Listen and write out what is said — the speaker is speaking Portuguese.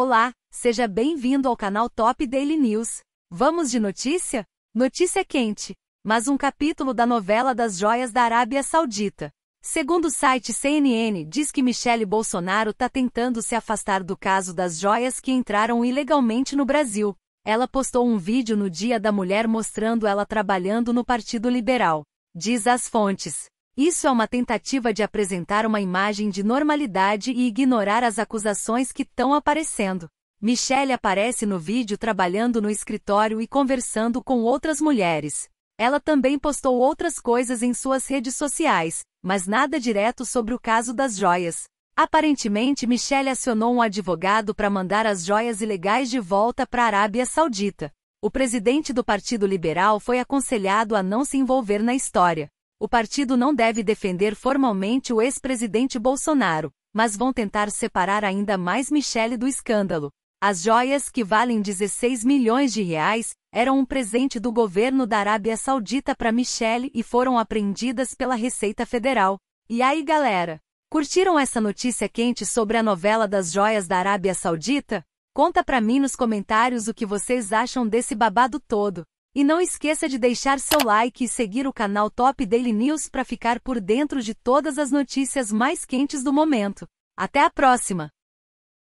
Olá, seja bem-vindo ao canal Top Daily News. Vamos de notícia? Notícia quente, mas um capítulo da novela das joias da Arábia Saudita. Segundo o site CNN, diz que Michele Bolsonaro está tentando se afastar do caso das joias que entraram ilegalmente no Brasil. Ela postou um vídeo no Dia da Mulher mostrando ela trabalhando no Partido Liberal. Diz as fontes. Isso é uma tentativa de apresentar uma imagem de normalidade e ignorar as acusações que estão aparecendo. Michelle aparece no vídeo trabalhando no escritório e conversando com outras mulheres. Ela também postou outras coisas em suas redes sociais, mas nada direto sobre o caso das joias. Aparentemente, Michelle acionou um advogado para mandar as joias ilegais de volta para a Arábia Saudita. O presidente do Partido Liberal foi aconselhado a não se envolver na história. O partido não deve defender formalmente o ex-presidente Bolsonaro, mas vão tentar separar ainda mais Michele do escândalo. As joias, que valem 16 milhões de reais, eram um presente do governo da Arábia Saudita para Michele e foram apreendidas pela Receita Federal. E aí, galera? Curtiram essa notícia quente sobre a novela das joias da Arábia Saudita? Conta pra mim nos comentários o que vocês acham desse babado todo. E não esqueça de deixar seu like e seguir o canal Top Daily News para ficar por dentro de todas as notícias mais quentes do momento. Até a próxima!